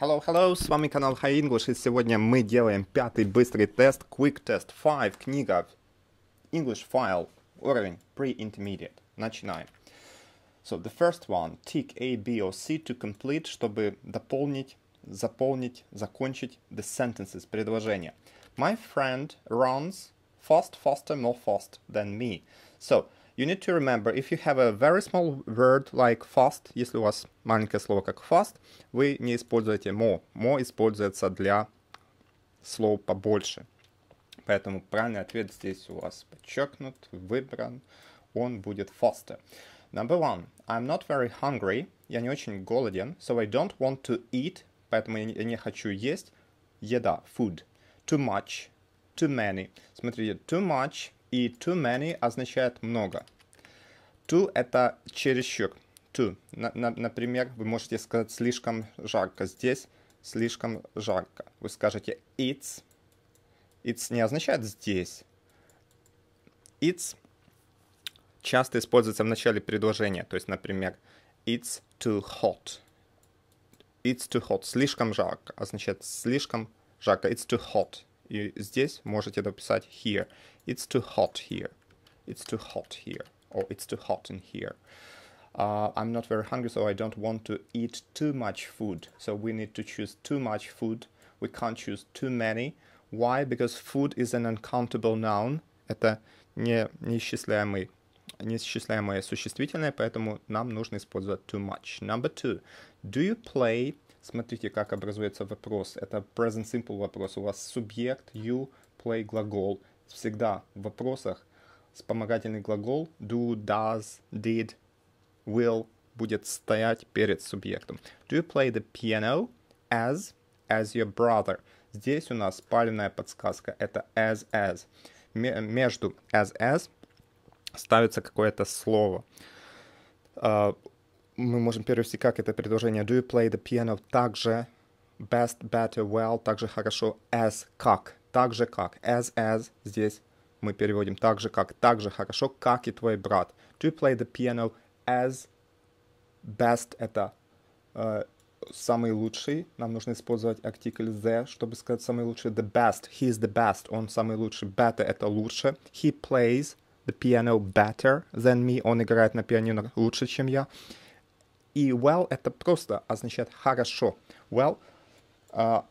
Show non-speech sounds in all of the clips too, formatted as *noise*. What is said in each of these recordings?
Hello, hello, с вами канал High English, и сегодня мы делаем пятый быстрый тест, Quick Test 5, книга English File, уровень Pre-Intermediate. Начинаем. So, the first one, tick A, B or C to complete, чтобы дополнить, заполнить, закончить the sentences, предложения. My friend runs fast, faster, more fast than me. So, you need to remember, if you have a very small word like fast, если у вас маленькое слово как fast, вы не используете more. More используется для слов побольше. Поэтому правильный ответ здесь у вас подчеркнут, выбран. Он будет faster. Number one. I'm not very hungry. Я не очень голоден. So I don't want to eat. Поэтому я не, я не хочу есть. Еда. Food. Too much. Too many. Смотрите, too much и too many означает много. Too — это чересчур. Too. На, на, например, вы можете сказать «слишком жарко». Здесь «слишком жарко». Вы скажете «it's». «It's» не означает «здесь». «It's» часто используется в начале предложения. То есть, например, «it's too hot». It's too hot. Слишком жарко означает слишком жарко. It's too hot. И здесь можете написать here. It's too hot here. It's too hot here. Or it's too hot in here. Uh, I'm not very hungry, so I don't want to eat too much food. So we need to choose too much food. We can't choose too many. Why? Because food is an uncountable noun. Это не, неисчисляемый неисчисляемое существительное, поэтому нам нужно использовать too much. Number two. Do you play Смотрите, как образуется вопрос. Это present simple вопрос. У вас субъект, you, play, глагол. Всегда в вопросах вспомогательный глагол do, does, did, will будет стоять перед субъектом. Do you play the piano as, as your brother? Здесь у нас палевная подсказка. Это as, as. Между as, as ставится какое-то слово. А, мы можем перевести как это предложение. Do you play the piano так же best, better, well, так же хорошо as как. Так же как. As, as здесь мы переводим так же как. Так же хорошо, как и твой брат. Do you play the piano as best это э, самый лучший. Нам нужно использовать артикль the, чтобы сказать самый лучший. The best. He is the best. Он самый лучший. Better это лучше. He plays the piano better than me. Он играет на пианино лучше, чем я. И well это просто означает хорошо. Well э,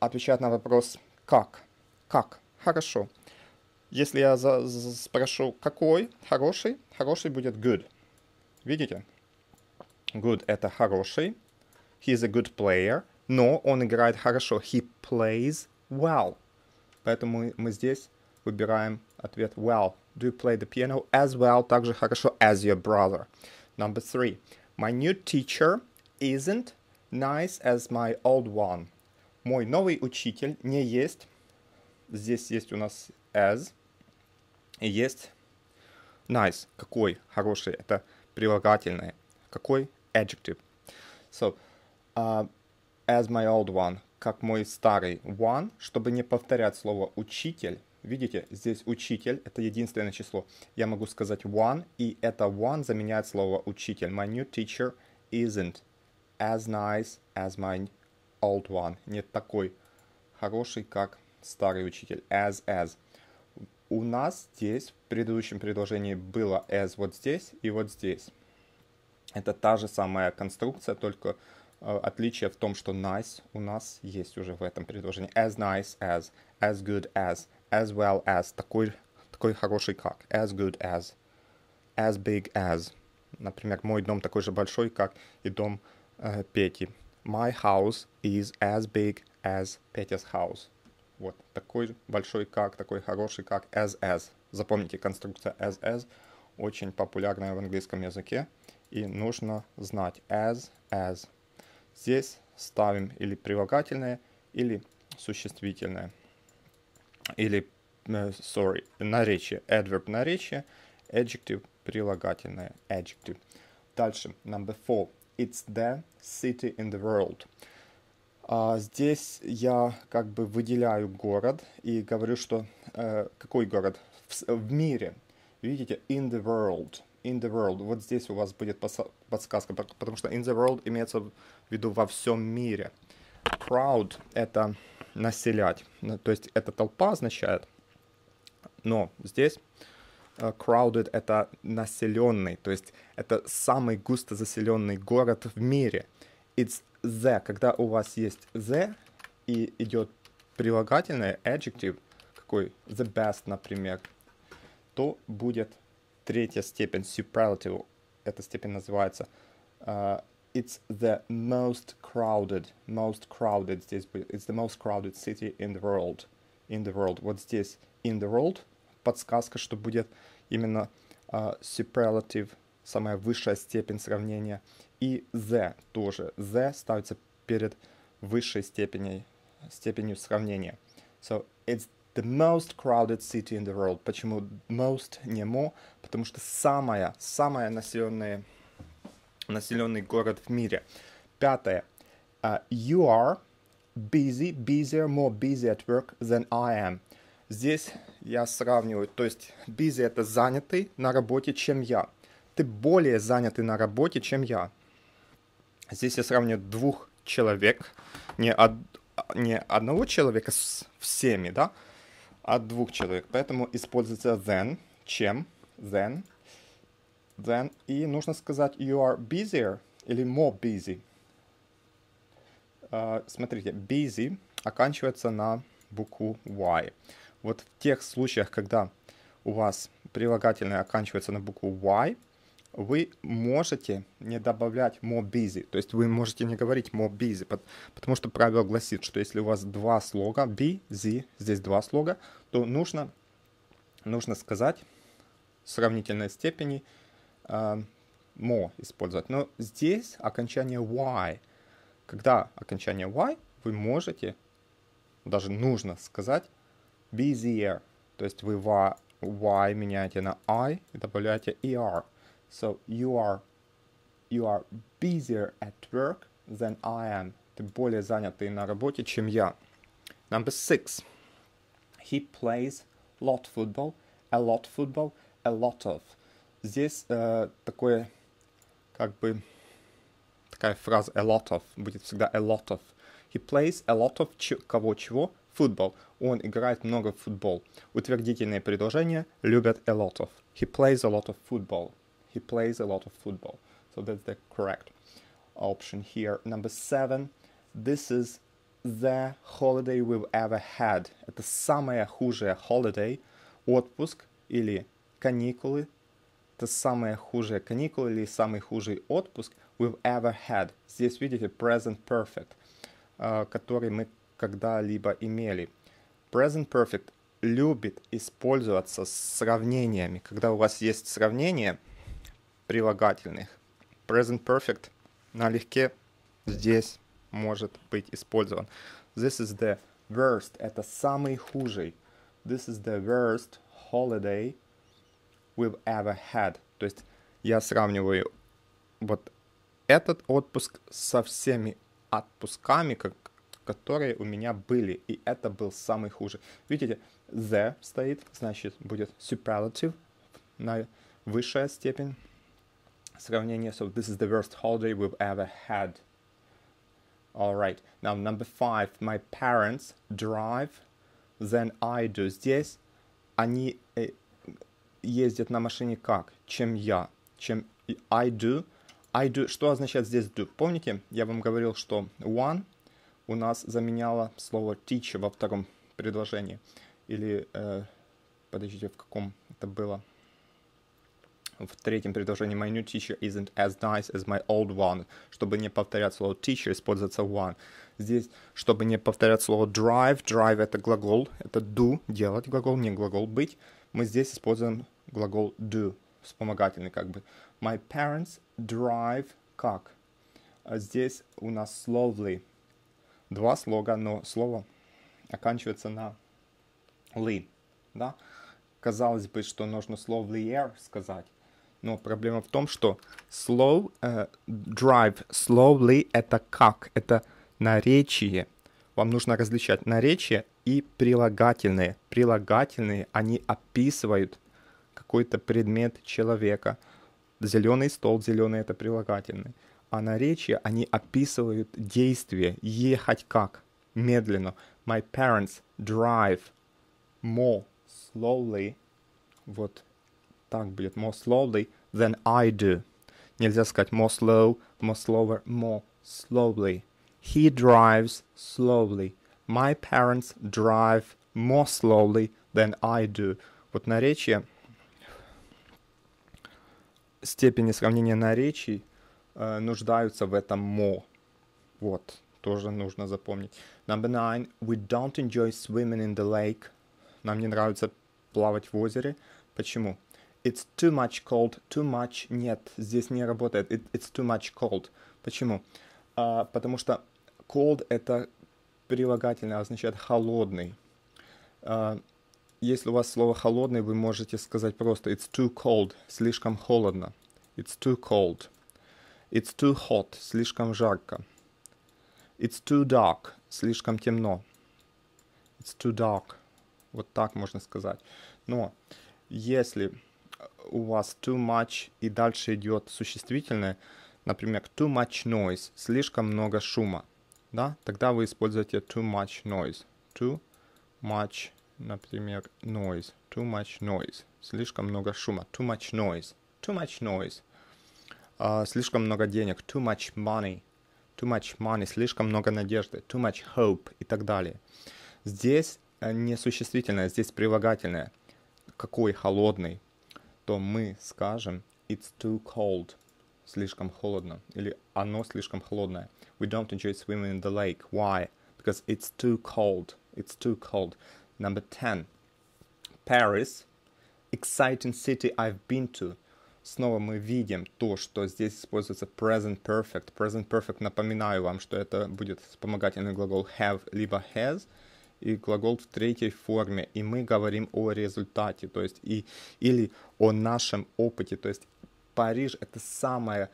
отвечает на вопрос как. Как? Хорошо. Если я за, за, спрошу какой, хороший, хороший будет good. Видите? Good это хороший. He is a good player. Но он играет хорошо. He plays well. Поэтому мы здесь выбираем ответ well. Do you play the piano as well? Также хорошо as your brother. Number three. My new teacher isn't nice as my old one. Мой новый учитель не есть. Здесь есть у нас as. И есть nice. Какой хороший. Это прилагательное. Какой adjective. So, uh, as my old one. Как мой старый one. Чтобы не повторять слово учитель, Видите, здесь учитель, это единственное число. Я могу сказать one, и это one заменяет слово учитель. My new teacher isn't as nice as my old one. Нет такой хороший, как старый учитель. As, as. У нас здесь в предыдущем предложении было as вот здесь и вот здесь. Это та же самая конструкция, только э, отличие в том, что nice у нас есть уже в этом предложении. As nice as, as good as as well as, такой, такой хороший как, as good as, as big as. Например, мой дом такой же большой, как и дом э, Пети. My house is as big as Петя's house. Вот, такой большой как, такой хороший как, as as. Запомните, конструкция as as очень популярная в английском языке, и нужно знать as as. Здесь ставим или прилагательное, или существительное или, э, sorry, наречие, adverb наречие, adjective прилагательное, adjective. Дальше, number four. It's the city in the world. А здесь я как бы выделяю город и говорю, что э, какой город в, в мире. Видите, in the world, in the world. Вот здесь у вас будет подсказка, потому что in the world имеется в виду во всем мире. Proud это населять. Ну, то есть это толпа означает. Но здесь э, crowded — это населенный, то есть это самый густо заселенный город в мире. It's the, когда у вас есть the и идет прилагательное, adjective, какой the best, например, то будет третья степень superlative, эта степень называется э, it's the most crowded, most crowded здесь it's the most crowded city in the world, in the world. Вот здесь in the world подсказка, что будет именно uh, superlative, самая высшая степень сравнения, и the тоже. The ставится перед высшей степенью, степенью сравнения. So it's the most crowded city in the world. Почему most не more? Потому что самая, самая населенная населенный город в мире. Пятое. Uh, you are busy, busier, more busy at work than I am. Здесь я сравниваю, то есть busy это занятый на работе, чем я. Ты более занятый на работе, чем я. Здесь я сравниваю двух человек, не, од, не одного человека с всеми, да, а двух человек. Поэтому используется then, чем, then, than и нужно сказать you are busier или more busy. Uh, смотрите, busy оканчивается на букву Y. Вот в тех случаях, когда у вас прилагательное оканчивается на букву Y, вы можете не добавлять more busy, то есть вы можете не говорить more busy, потому что правило гласит, что если у вас два слога busy, здесь два слога, то нужно, нужно сказать в сравнительной степени – more эм, использовать. Но здесь окончание why. Когда окончание why, вы можете, даже нужно сказать busier. То есть вы why меняете на I и добавляете er. So you are, you are busier at work than I am. Ты более занятый на работе, чем я. Number six. He plays lot football, a lot football, a lot of. здесь э, такое, как бы, такая фраза a lot of, будет всегда a lot of. He plays a lot of кого-чего, футбол. Он играет много в футбол. Утвердительные предложения любят a lot of. He plays a lot of football. He plays a lot of football. So that's the correct option here. Number seven. This is the holiday we've ever had. Это самая худшая holiday, отпуск или каникулы, это самая худшая каникула или самый худший отпуск we've ever had. Здесь видите present perfect, а, который мы когда-либо имели. Present perfect любит использоваться с сравнениями. Когда у вас есть сравнение прилагательных, present perfect налегке здесь может быть использован. This is the worst. Это самый худший. This is the worst holiday we've ever had. То есть я сравниваю вот этот отпуск со всеми отпусками, как, которые у меня были, и это был самый хуже. Видите, the стоит, значит, будет superlative, на высшая степень Сравнение. So this is the worst holiday we've ever had. All right. Now number five. My parents drive then I do. Здесь они ездит на машине как, чем я, чем I do. I do, что означает здесь do? Помните, я вам говорил, что one у нас заменяло слово teach во втором предложении. Или, э, подождите, в каком это было? В третьем предложении my new teacher isn't as nice as my old one. Чтобы не повторять слово teacher, используется one. Здесь, чтобы не повторять слово drive, drive это глагол, это do, делать глагол, не глагол быть, мы здесь используем глагол do, вспомогательный как бы. My parents drive как. А здесь у нас словly. Два слога, но слово оканчивается на ли. Да? Казалось бы, что нужно air сказать. Но проблема в том, что slow э, drive, slowly это как, это наречие. Вам нужно различать наречие и прилагательные. Прилагательные, они описывают какой-то предмет человека. Зеленый стол, зеленый это прилагательный. А на речи они описывают действие, ехать как, медленно. My parents drive more slowly, вот так будет, more slowly than I do. Нельзя сказать more slow, more slower, more slowly. He drives slowly. My parents drive more slowly than I do. Вот наречие степени сравнения наречий э, нуждаются в этом more. Вот, тоже нужно запомнить. Number nine. We don't enjoy swimming in the lake. Нам не нравится плавать в озере. Почему? It's too much cold. Too much. Нет, здесь не работает. It, it's too much cold. Почему? А, потому что cold это прилагательное, означает холодный. А, если у вас слово холодный, вы можете сказать просто it's too cold, слишком холодно. It's too cold. It's too hot, слишком жарко. It's too dark, слишком темно. It's too dark. Вот так можно сказать. Но если у вас too much и дальше идет существительное, например, too much noise, слишком много шума, да, тогда вы используете too much noise. Too much например, noise, too much noise, слишком много шума, too much noise, too much noise, uh, слишком много денег, too much money, too much money, слишком много надежды, too much hope и так далее. Здесь э, не существительное, здесь прилагательное. Какой холодный, то мы скажем it's too cold, слишком холодно, или оно слишком холодное. We don't enjoy swimming in the lake. Why? Because it's too cold. It's too cold. Number 10. Paris. Exciting city I've been to. Снова мы видим то, что здесь используется present perfect. Present perfect, напоминаю вам, что это будет вспомогательный глагол have либо has и глагол в третьей форме, и мы говорим о результате, то есть и, или о нашем опыте, то есть Париж это самое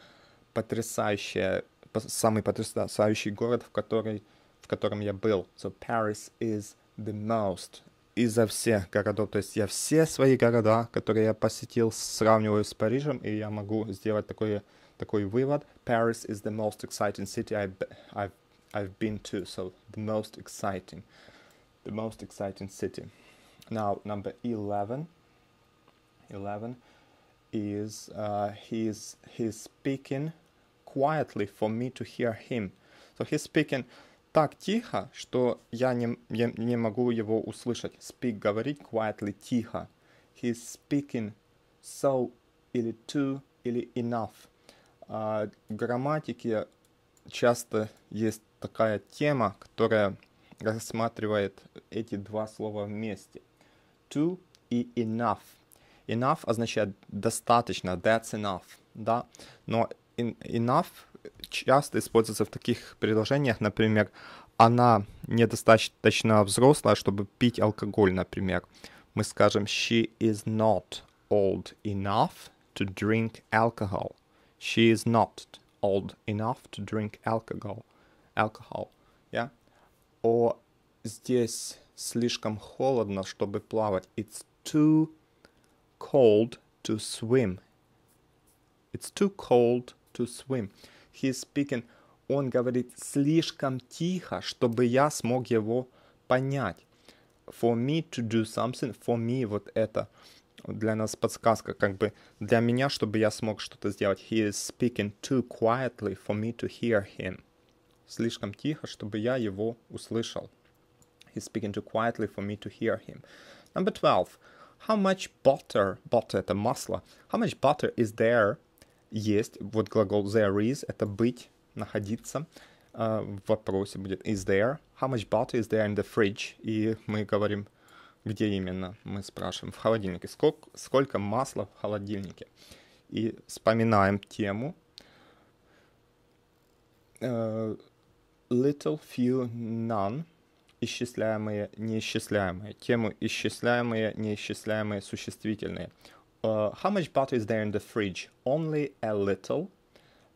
потрясающее, самый потрясающий город, в, который, в котором я был. So Paris is the most изо всех городов. То есть я все свои города, которые я посетил, сравниваю с Парижем, и я могу сделать такой, такой вывод. Paris is the most exciting city I, I've, I've been to. So the most exciting. The most exciting city. Now, number 11. 11 is uh, he's, he's speaking quietly for me to hear him. So he's speaking так тихо, что я не, я не могу его услышать. Speak говорит quietly, тихо. He's speaking so или too или enough. А в грамматике часто есть такая тема, которая рассматривает эти два слова вместе. To и enough. Enough означает достаточно, that's enough, да, но in, enough часто используется в таких предложениях, например, она недостаточно взрослая, чтобы пить алкоголь, например. Мы скажем she is not old enough to drink alcohol. She is not old enough to drink alcohol. Alcohol. Yeah? О, здесь слишком холодно, чтобы плавать. It's too cold to swim. It's too cold to swim. He's speaking. Он говорит слишком тихо, чтобы я смог его понять. For me to do something, for me вот это для нас подсказка, как бы для меня, чтобы я смог что-то сделать. He is speaking too quietly for me to hear him. Слишком тихо, чтобы я его услышал. He's speaking too quietly for me to hear him. Number 12. How much butter, butter это масло, how much butter is there есть, вот глагол there is, это быть, находиться. Uh, в вопросе будет is there, how much butter is there in the fridge, и мы говорим, где именно, мы спрашиваем, в холодильнике, сколько, сколько масла в холодильнике. И вспоминаем тему. Э, little, few, none исчисляемые, неисчисляемые, тему исчисляемые, неисчисляемые, существительные – Uh, how much butter is there in the fridge? Only a little.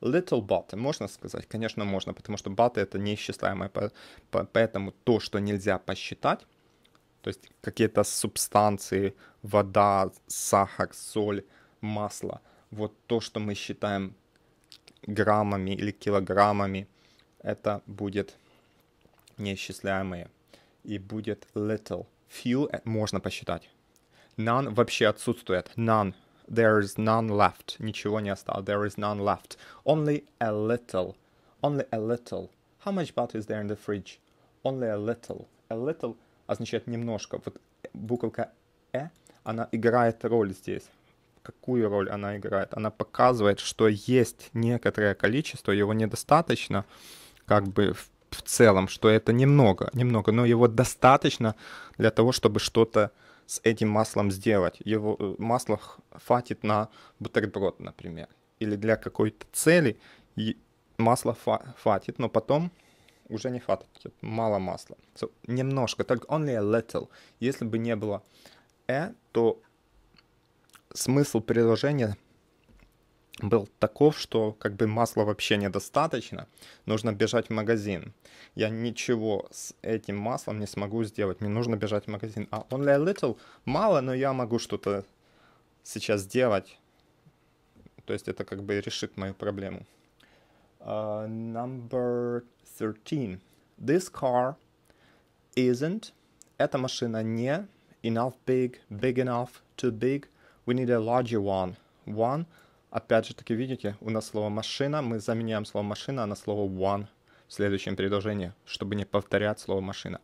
Little butter, можно сказать? Конечно, можно, потому что butter это неисчисляемое, поэтому то, что нельзя посчитать, то есть какие-то субстанции, вода, сахар, соль, масло, вот то, что мы считаем граммами или килограммами, это будет неисчисляемые. И будет little. Few можно посчитать. None вообще отсутствует. None. There is none left. Ничего не осталось. There is none left. Only a little. Only a little. How much butter is there in the fridge? Only a little. A little означает немножко. Вот буковка «э», она играет роль здесь. Какую роль она играет? Она показывает, что есть некоторое количество, его недостаточно, как бы в, в целом, что это немного, немного, но его достаточно для того, чтобы что-то с этим маслом сделать. Его э, масло хватит на бутерброд, например, или для какой-то цели масло масла хватит, но потом уже не хватит, типа, мало масла. So, немножко, только only a little. Если бы не было э, то смысл предложения был таков, что как бы масла вообще недостаточно, нужно бежать в магазин. Я ничего с этим маслом не смогу сделать, мне нужно бежать в магазин. А only a little мало, но я могу что-то сейчас сделать. То есть это как бы решит мою проблему. Uh, number 13. This car isn't. Эта машина не enough big, big enough, too big. We need a larger one. One – Опять же таки, видите, у нас слово «машина», мы заменяем слово «машина» на слово «one» в следующем предложении, чтобы не повторять слово «машина».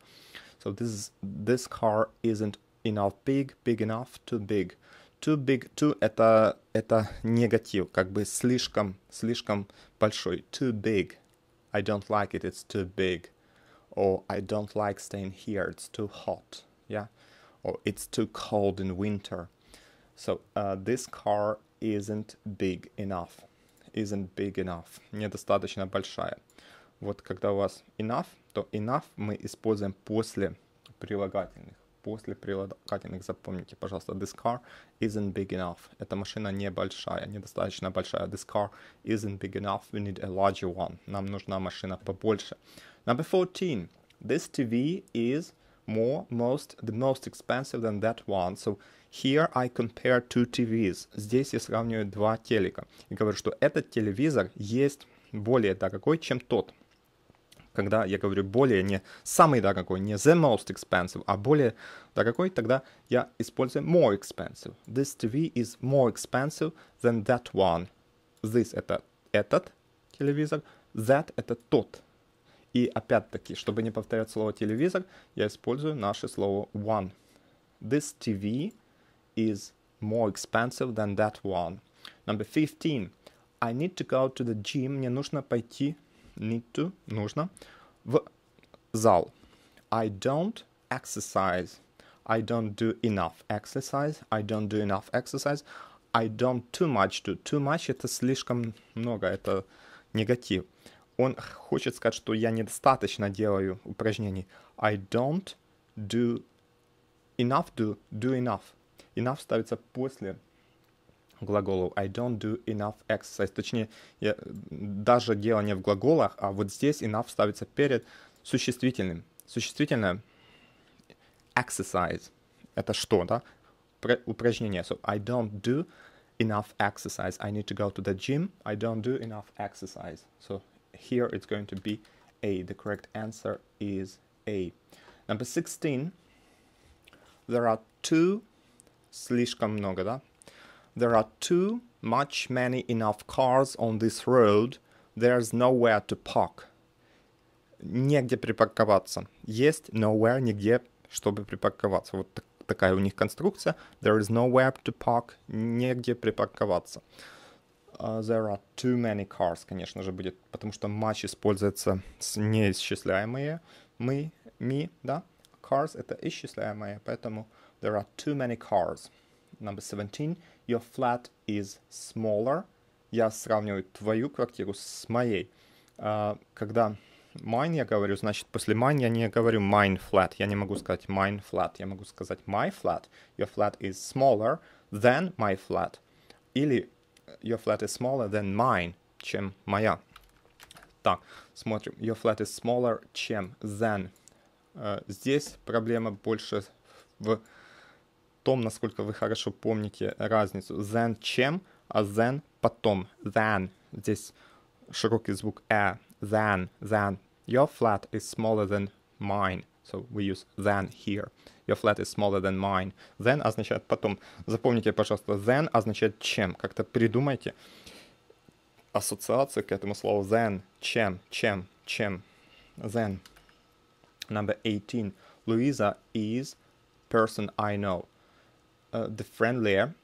So this, this car isn't enough big, big enough, too big. Too big, too это, это негатив, как бы слишком, слишком большой. Too big. I don't like it, it's too big. Or I don't like staying here, it's too hot. Yeah? Or it's too cold in winter. So uh, this car isn't big enough. Isn't big enough. Недостаточно большая. Вот когда у вас enough, то enough мы используем после прилагательных. После прилагательных запомните, пожалуйста, this car isn't big enough. Эта машина небольшая, недостаточно большая. This car isn't big enough. We need a larger one. Нам нужна машина побольше. Number 14. This TV is more, most, the most expensive than that one. So here I compare two TVs. Здесь я сравниваю два телека. И говорю, что этот телевизор есть более дорогой, чем тот. Когда я говорю более, не самый дорогой, не the most expensive, а более дорогой, тогда я использую more expensive. This TV is more expensive than that one. This это этот телевизор, that это тот и опять-таки, чтобы не повторять слово телевизор, я использую наше слово one. This TV is more expensive than that one. Number 15. I need to go to the gym. Мне нужно пойти, need to, нужно, в зал. I don't exercise. I don't do enough exercise. I don't do enough exercise. I don't too much do. Too much это слишком много, это негатив он хочет сказать, что я недостаточно делаю упражнений. I don't do enough do, do enough. Enough ставится после глаголов. I don't do enough exercise. Точнее, я, даже дело не в глаголах, а вот здесь enough ставится перед существительным. Существительное exercise. Это что, да? Про, упражнение. So I don't do enough exercise. I need to go to the gym. I don't do enough exercise. So here it's going to be A. The correct answer is A. Number 16. There are two, слишком много, да? There are too much many enough cars on this road. There's nowhere to park. Негде припарковаться. Есть nowhere, нигде, чтобы припарковаться. Вот такая у них конструкция. There is nowhere to park. Негде припарковаться. А, there are too many cars, конечно же, будет, потому что much используется с неисчисляемые мы, me, да, cars это исчисляемые, поэтому there are too many cars. Number 17, your flat is smaller. Я сравниваю твою квартиру с моей. А, когда mine я говорю, значит, после mine я не говорю mine flat. Я не могу сказать mine flat. Я могу сказать my flat. Your flat is smaller than my flat. Или your flat is smaller than mine, чем моя. Так, смотрим. Your flat is smaller, чем than. Э, здесь проблема больше в том, насколько вы хорошо помните разницу. Than чем, а than потом. Than. Здесь широкий звук э. Than, than. Your flat is smaller than mine. So we use then here. Your flat is smaller than mine. Then означает потом. Запомните, пожалуйста, then означает чем. Как-то придумайте ассоциацию к этому слову then. Чем, чем, чем. Then. Number 18. Louisa is person I know. Uh, the friendlier.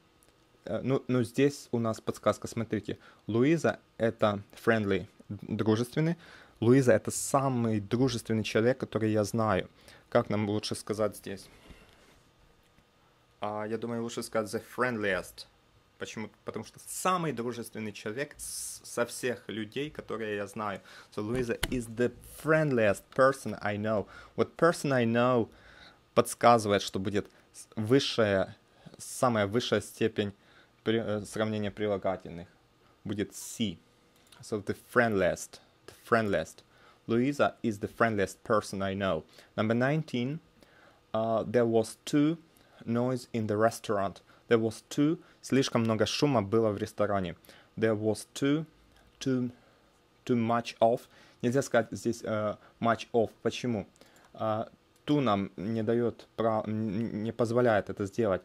Uh, ну, ну, здесь у нас подсказка, смотрите. Луиза — это friendly, дружественный. Луиза — это самый дружественный человек, который я знаю. Как нам лучше сказать здесь? А, я думаю, лучше сказать the friendliest. Почему? Потому что самый дружественный человек со всех людей, которые я знаю. So Луиза is the friendliest person I know. Вот person I know подсказывает, что будет высшая, самая высшая степень при, э, сравнения прилагательных. Будет C. So the friendliest. the Louisa is the friendliest person I know. Number 19, uh, there was too noise in the restaurant. There was too слишком много шума было в ресторане. There was too too too much of. Нельзя сказать здесь uh, much of. Почему? Uh, э, too нам не дает, не позволяет это сделать.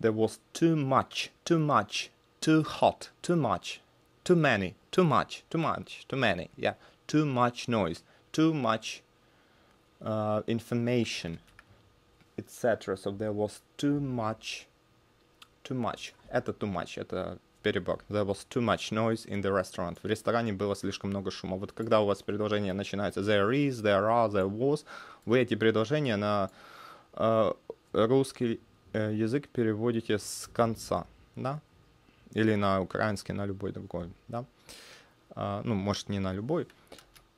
There was too much, too much, too hot, too much. too many, too much, too much, too many, yeah, too much noise, too much uh, information, etc. So there was too much, too much. Это too much, это перебор. There was too much noise in the restaurant. В ресторане было слишком много шума. Вот когда у вас предложение начинается there is, there are, there was, вы эти предложения на э, русский э, язык переводите с конца, да? или на украинский, на любой другой, да. Uh, ну, может, не на любой.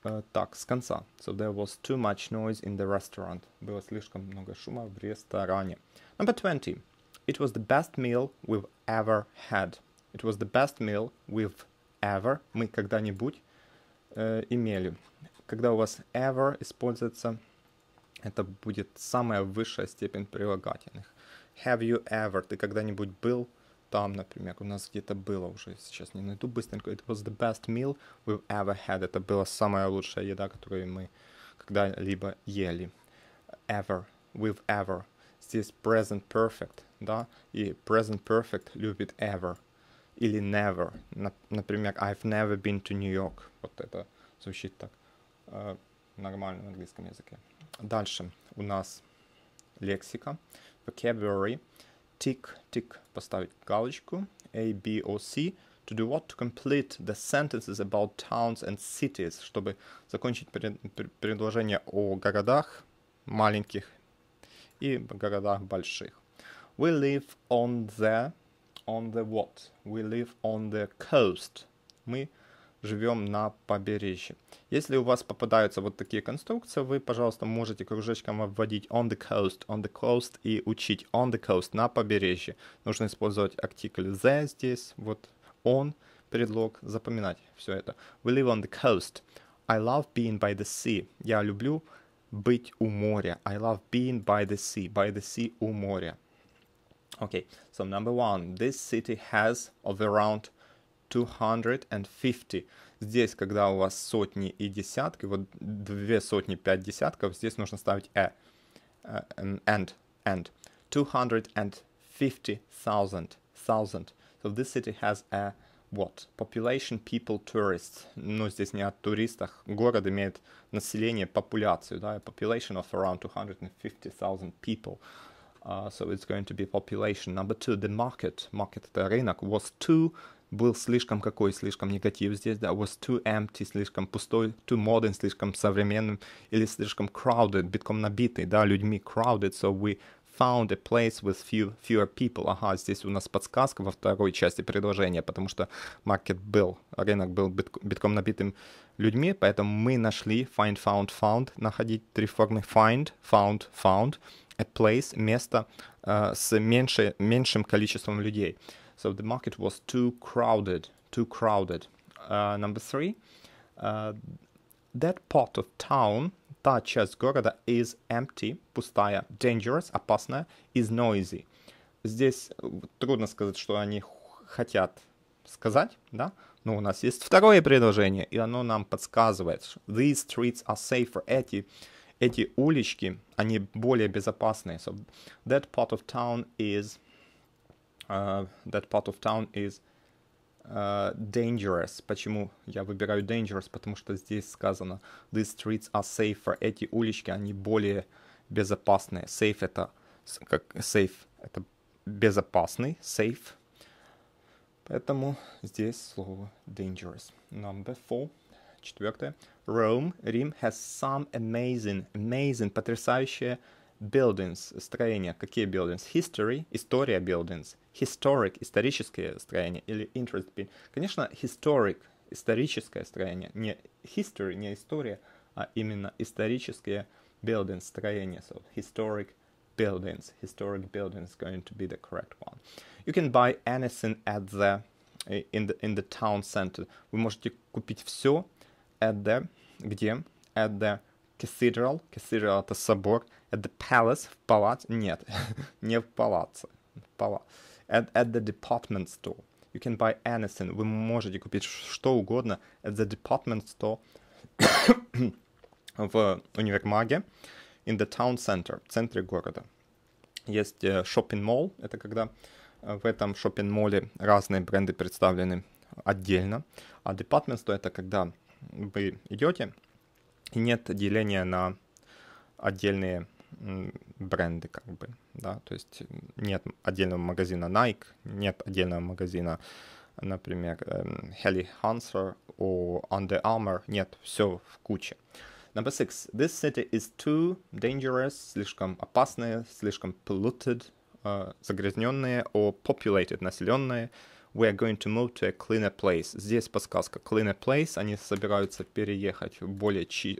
Uh, так, с конца. So there was too much noise in the restaurant. Было слишком много шума в ресторане. Number 20. It was the best meal we've ever had. It was the best meal we've ever, мы когда-нибудь, э, имели. Когда у вас ever используется, это будет самая высшая степень прилагательных. Have you ever, ты когда-нибудь был, э, там, например, у нас где-то было уже, сейчас не найду быстренько, it was the best meal we've ever had, это была самая лучшая еда, которую мы когда-либо ели. Ever, we've ever. Здесь present perfect, да, и present perfect любит ever или never. Например, I've never been to New York. Вот это звучит так э, нормально на английском языке. Дальше у нас лексика, vocabulary — tick, tick, поставить галочку, A, B or C, to do what? To complete the sentences about towns and cities, чтобы закончить предложение о городах маленьких и городах больших. We live on the... on the what? We live on the coast. Мы живем живем на побережье. Если у вас попадаются вот такие конструкции, вы, пожалуйста, можете кружочком вводить on the coast, on the coast и учить on the coast, на побережье. Нужно использовать артикль the здесь, вот on, предлог, запоминать все это. We live on the coast. I love being by the sea. Я люблю быть у моря. I love being by the sea. By the sea у моря. Okay, so number one, this city has of around 250. Здесь, когда у вас сотни и десятки, вот две сотни, пять десятков, здесь нужно ставить a. «э». Э, and, and. 250,000. Thousand. So this city has a what? Population, people, tourists. Ну, здесь не о туристах. Город имеет население, популяцию, да? A population of around 250,000 people. Uh, so it's going to be population. Number two, the market, market, это рынок, was two был слишком какой, слишком негатив здесь, да, was too empty, слишком пустой, too modern, слишком современным, или слишком crowded, битком набитый, да, людьми crowded, so we found a place with few, fewer people. Ага, здесь у нас подсказка во второй части предложения, потому что market был, рынок был битком набитым людьми, поэтому мы нашли find, found, found, находить три формы find, found, found, a place, место э, с меньше, меньшим количеством людей. So the market was too crowded, too crowded. Uh, number three, uh, that part of town, та часть города, is empty, пустая, dangerous, опасная, is noisy. Здесь трудно сказать, что они хотят сказать, да? Но у нас есть второе предложение, и оно нам подсказывает. These streets are safer. Эти, эти улички, они более безопасные. So that part of town is Э, that part of town is uh, dangerous. Почему я выбираю dangerous? Потому что здесь сказано these streets are safer. Эти улички, они более безопасные. Safe это как safe это безопасный, safe. Поэтому здесь слово dangerous. Number four. Четвертое. Rome, Рим has some amazing, amazing, потрясающие buildings, строения, какие buildings, history, история buildings, historic, историческое строение или interest Конечно, historic, историческое строение, не history, не история, а именно исторические buildings, строения, so historic buildings, historic buildings is going to be the correct one. You can buy anything at the eh, in the, in the town center. Вы можете купить все at the, где? At the cathedral, cathedral это собор, at the palace, в палате нет, *laughs* не в палаце, в пала... at, at the department store, you can buy anything, вы можете купить что угодно at the department store *coughs* в универмаге, in the town center, в центре города. Есть э, shopping mall, это когда э, в этом шоппинг-моле разные бренды представлены отдельно, а department store это когда вы идете нет деления на отдельные бренды, как бы, да, то есть нет отдельного магазина Nike, нет отдельного магазина, например, эм, Helly Hanser у Under Armour, нет, все в куче. Number six. This city is too dangerous, слишком опасная, слишком polluted, э, загрязненные, or populated, населенные, we are going to move to a cleaner place. Здесь подсказка cleaner place, они собираются переехать в более чи...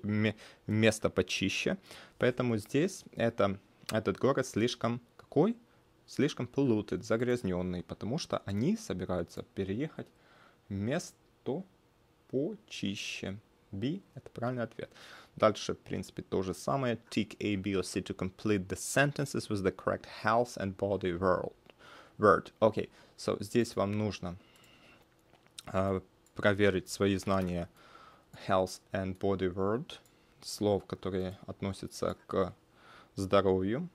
место почище, поэтому здесь это, этот город слишком какой? Слишком polluted, загрязненный, потому что они собираются переехать в место почище. B — это правильный ответ. Дальше, в принципе, то же самое. Tick A, B or C to complete the sentences with the correct health and body world. Word. Окей, okay. so здесь вам нужно uh, проверить свои знания health and body word, слов, которые относятся к здоровью,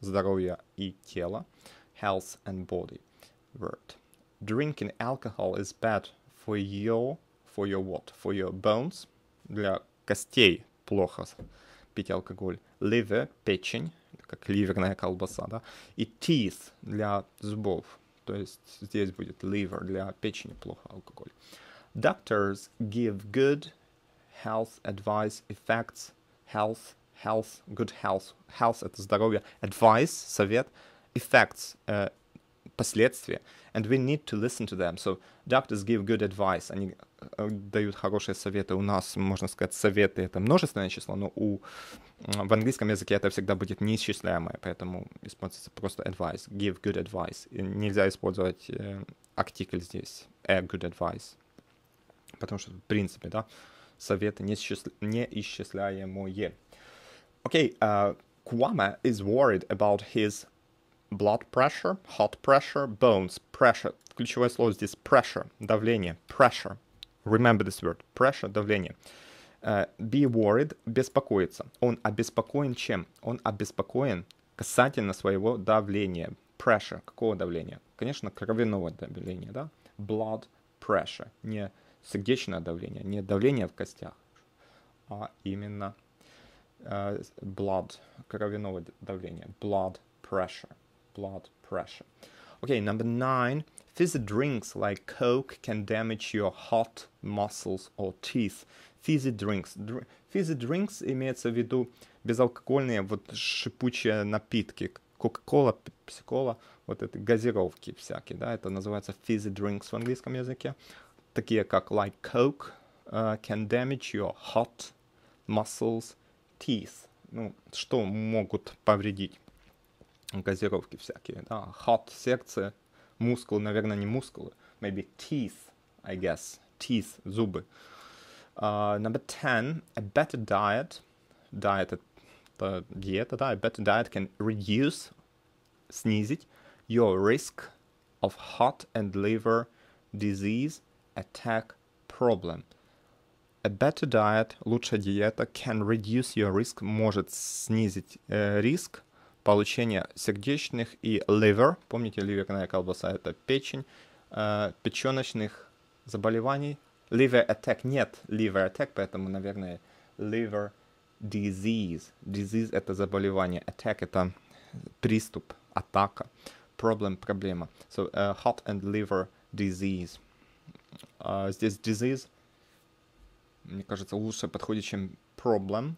здоровье и тело, health and body word. Drinking alcohol is bad for your, for your what? For your bones, для костей плохо пить алкоголь, liver, печень, как ливерная колбаса, да, и teeth для зубов, то есть здесь будет liver для печени, плохо алкоголь. Doctors give good health advice, effects, health, health, good health, health это здоровье, advice, совет, effects, э, последствия. And we need to listen to them. So doctors give good advice. Они э, дают хорошие советы. У нас, можно сказать, советы — это множественное число, но у, в английском языке это всегда будет неисчисляемое, поэтому используется просто advice, give good advice. И нельзя использовать э, здесь, a good advice, потому что, в принципе, да, советы неисчисля... неисчисляемые. Okay, uh, а, Kwame is worried about his blood pressure, hot pressure, bones, pressure. Ключевое слово здесь pressure, давление, pressure. Remember this word, pressure, давление. Uh, be worried, беспокоиться. Он обеспокоен чем? Он обеспокоен касательно своего давления. Pressure, какого давления? Конечно, кровяного давления, да? Blood pressure, не сердечное давление, не давление в костях, а именно uh, blood, кровяного давления, blood pressure blood pressure. Okay, number nine, fizzy drinks like Coke can damage your heart, muscles or teeth. Fizzy drinks. Dr fizzy drinks имеется в виду безалкогольные вот шипучие напитки, Кока-кола, пепси-кола, вот это газировки всякие, да, это называется fizzy drinks в английском языке, такие как like Coke, uh, can damage your heart, muscles, teeth, ну, что могут повредить газировки всякие, да, hot, сердце, мускул, наверное, не мускулы, maybe teeth, I guess, teeth, зубы. Uh, number 10, a better diet, diet это диета, да, a better diet can reduce, снизить, your risk of heart and liver disease attack problem. A better diet, лучшая диета, can reduce your risk, может снизить э, риск получения сердечных и liver, помните, ливерная колбаса — это печень, э, печеночных заболеваний. Liver attack нет, liver attack, поэтому, наверное, liver disease. Disease — это заболевание, attack — это приступ, атака. Problem — проблема. So, uh, heart and liver disease. Uh, здесь disease, мне кажется, лучше подходит, чем problem.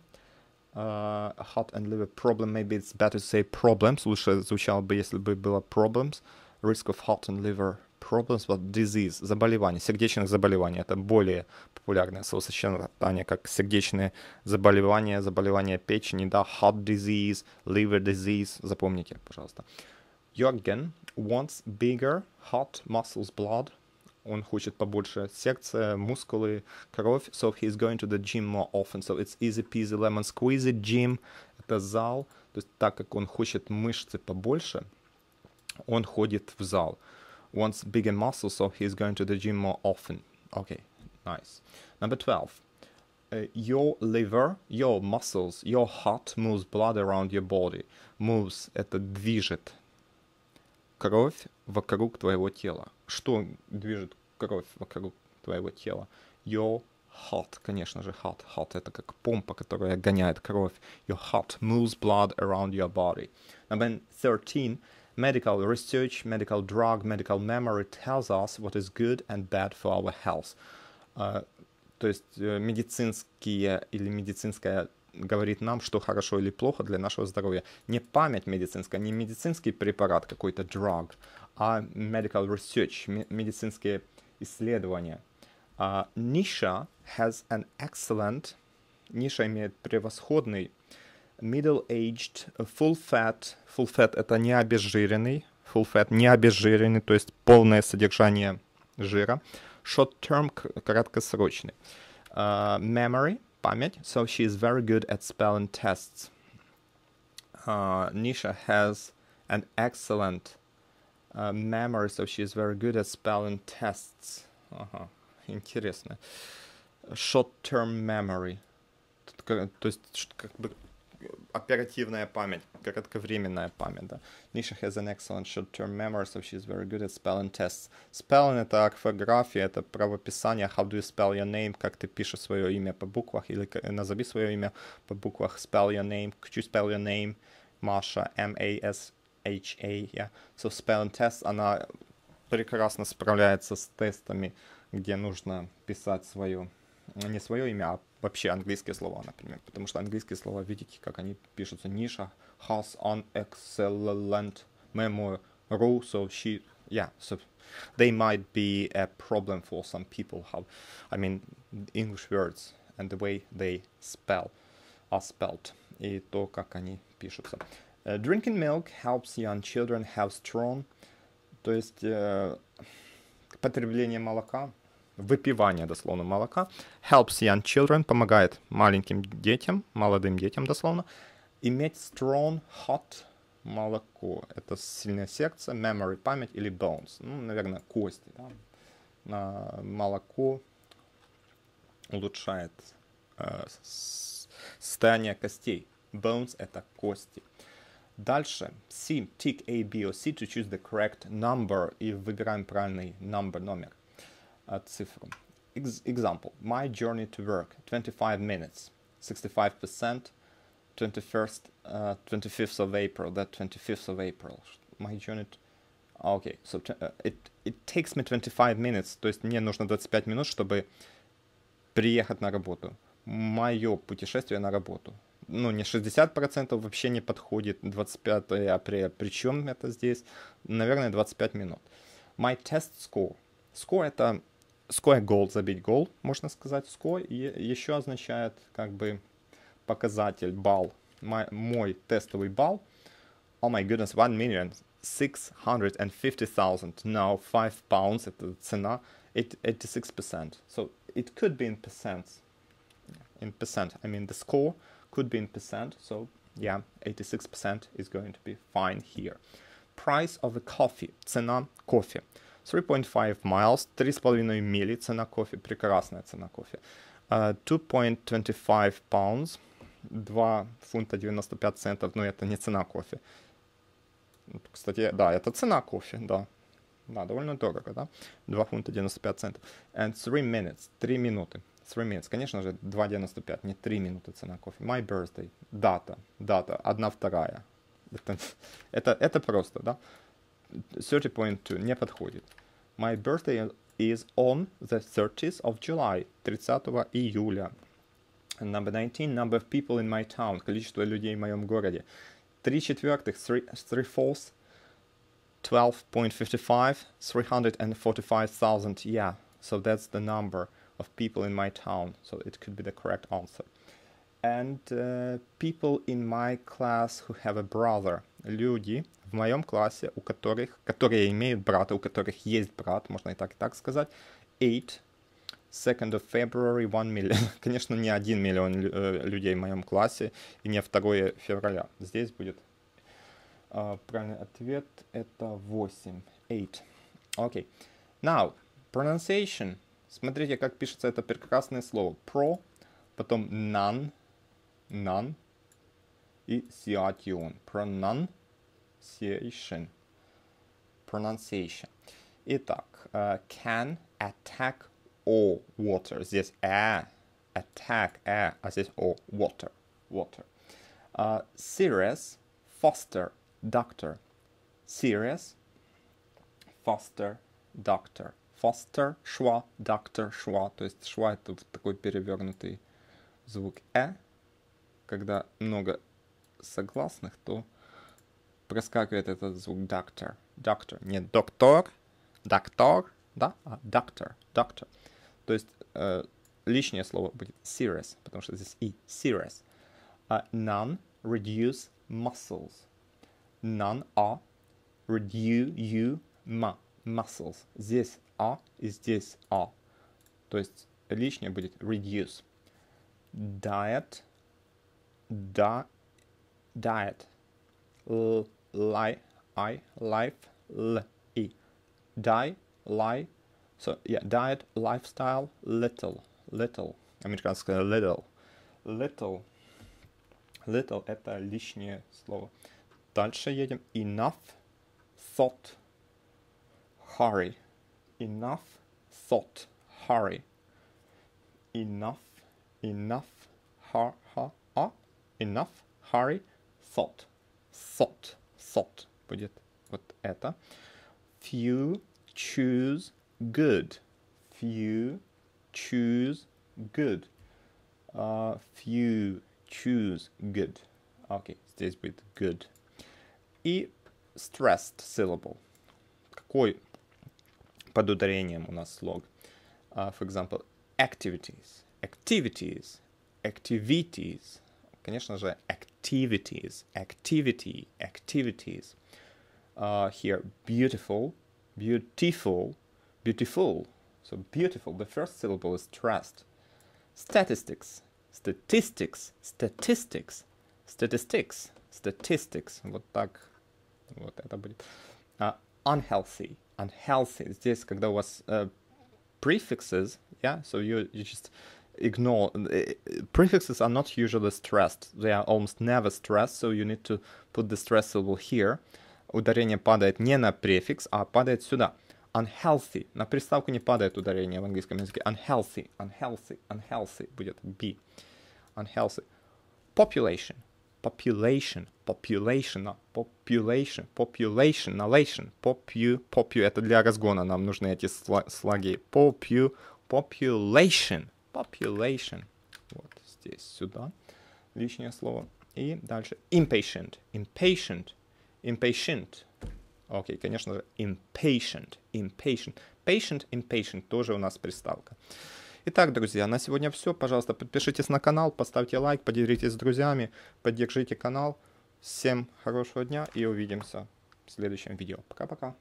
Э, hot and liver problem, maybe it's better to say problems, which звучало если бы было problems, risk of heart and liver problems, but disease, заболевания, сердечных заболеваний. Это более популярное словосочетание, как сердечные заболевания, заболевания печени, да, heart disease, liver disease, запомните, пожалуйста. Jürgen wants bigger heart muscles blood он хочет побольше сердца, мускулы, кровь, so he's going to the gym more often, so it's easy peasy lemon squeezy, gym, это зал, то есть так как он хочет мышцы побольше, он ходит в зал. Wants bigger muscle, so he's going to the gym more often. Okay, nice. Number 12. Uh, your liver, your muscles, your heart moves blood around your body. Moves – это движет. Кровь вокруг твоего тела. Что движет кровь вокруг твоего тела? Your heart, конечно же, heart. Heart — это как помпа, которая гоняет кровь. Your heart moves blood around your body. Number 13. Medical research, medical drug, medical memory tells us what is good and bad for our health. Uh, то есть э, медицинские или медицинская говорит нам, что хорошо или плохо для нашего здоровья. Не память медицинская, не медицинский препарат какой-то drug, а medical research, медицинские исследования. Uh, Nisha has an excellent, Nisha имеет превосходный middle-aged, full-fat, full-fat это не обезжиренный, full-fat не обезжиренный, то есть полное содержание жира, short-term, краткосрочный, uh, memory, память, so she is very good at spelling tests. Uh, Nisha has an excellent uh, memory, so she is very good at spelling tests. Ага, интересно. Short-term memory. То есть, как бы оперативная память, кратковременная память, да. Nisha has an excellent short-term memory, so she's very good at spelling tests. Spelling — это орфография, это правописание. How do you spell your name? Как ты пишешь свое имя по буквах? Или назови свое имя по буквах. Spell your name. Could you spell your name? Маша. M-A-S HA, yeah. so spell and test, она прекрасно справляется с тестами, где нужно писать свое, не свое имя, а вообще английские слова, например. Потому что английские слова, видите, как они пишутся. ниша. has an excellent memory, so she... Yeah, so they might be a problem for some people, how, I mean, English words and the way they spell, are spelled, и то, как они пишутся. Э, drinking milk helps young children have strong, то есть э, потребление молока, выпивание дословно молока, helps young children, помогает маленьким детям, молодым детям дословно, иметь strong, hot молоко. Это сильная секция memory, память или bones. Ну, наверное, кости. Да? А, молоко улучшает э, состояние костей. Bones — это кости. Дальше C, tick A, B or C to choose the correct number и выбираем правильный number, номер, э, цифру. Example, my journey to work, 25 minutes, 65%, 21st, uh, 25th of April, that 25th of April. My journey to... Okay, so uh, it, it takes me 25 minutes, то есть мне нужно 25 минут, чтобы приехать на работу. Мое путешествие на работу. ну, не 60% вообще не подходит, 25 апреля. Причем это здесь, наверное, 25 минут. My test score. Score это score гол, забить гол, можно сказать. Score и еще означает как бы показатель, балл. My, мой тестовый балл. Oh my goodness, 1 million 650,000. Now 5 pounds, это цена, 86%. So it could be in percent. In percent, I mean the score could be in percent. So yeah, 86% is going to be fine here. Price of the coffee, цена кофе. 3.5 miles, 3,5 мили, цена кофе, прекрасная цена кофе. Uh, 2.25 pounds, 2 фунта 95 центов, но это не цена кофе. Кстати, да, это цена кофе, да. Да, довольно дорого, да? 2 фунта 95 центов. And 3 minutes, 3 минуты. 3 minutes. Конечно же, 2.95, не 3 минуты цена кофе. My birthday. Дата. Дата. Одна вторая. Это, это, это просто, да? 30.2 не подходит. My birthday is on the 30th of July. 30 июля. Number 19. Number of people in my town. Количество людей в моем городе. 3 четвертых, 3, 3 fourths. 12.55, 345,000, yeah, so that's the number. of people in my town. So it could be the correct answer. And uh, people in my class who have a brother. Люди в моем классе, у которых, которые имеют брата, у которых есть брат, можно и так, и так сказать. Eight. Second of February one million. *laughs* Конечно, не один миллион э, людей в моем классе и не 2 февраля. Здесь будет uh, правильный ответ. Это 8. 8. Okay. Now, pronunciation. Смотрите, как пишется это прекрасное слово. Pro, потом none, none и ciation. Pronunciation. Pronunciation. Итак, uh, can attack all water. Здесь a, attack a, а здесь all water. Water. Uh, serious, foster, doctor. Serious, foster, doctor. Foster Schwa, Doctor Schwa. То есть Schwa это такой перевернутый звук «э». Когда много согласных, то проскакивает этот звук «doctor». «Doctor». Не «доктор», «доктор», да, а «doctor», «doctor». То есть э, лишнее слово будет «serious», потому что здесь «и» — «serious». А «none», «reduce», «muscles». «None», «а», «reduce», «you», «ma» muscles. Здесь а и здесь а. То есть лишнее будет reduce. Diet. Да. Diet. L, li, I, life, l, i Die, lie. So, yeah, diet, lifestyle, little. Little. Американское little. Little. Little – это лишнее слово. Дальше едем. Enough, thought – hurry. Enough thought. Hurry. Enough. Enough. Ha ha ha. Enough. Hurry. Thought. Thought. Thought. Будет вот это. Few choose good. Few choose good. Uh, few choose good. Окей, okay, здесь будет good. И stressed syllable. Какой под ударением у нас слог. Uh, for example, activities, activities, activities. Конечно же, activities, activity, activities. Uh, here, beautiful, beautiful, beautiful. So beautiful, the first syllable is trust. Statistics, statistics, statistics, statistics, statistics. Вот так, вот это будет. Uh, unhealthy, unhealthy здесь, когда у вас uh, prefixes, yeah, so you, you just ignore, э, э, prefixes are not usually stressed, they are almost never stressed, so you need to put the stress level here. Ударение падает не на префикс, а падает сюда. Unhealthy. На приставку не падает ударение в английском языке. Unhealthy, unhealthy, unhealthy будет B. Unhealthy. Population. population, population, population, population, population popu, popu, это для разгона нам нужны эти слаги, popu, population, population, вот здесь, сюда, лишнее слово, и дальше impatient, impatient, impatient, окей, okay, конечно же, impatient, impatient, patient, impatient, тоже у нас приставка. Uh, Итак, друзья, на сегодня все. Пожалуйста, подпишитесь на канал, поставьте лайк, поделитесь с друзьями, поддержите канал. Всем хорошего дня и увидимся в следующем видео. Пока-пока.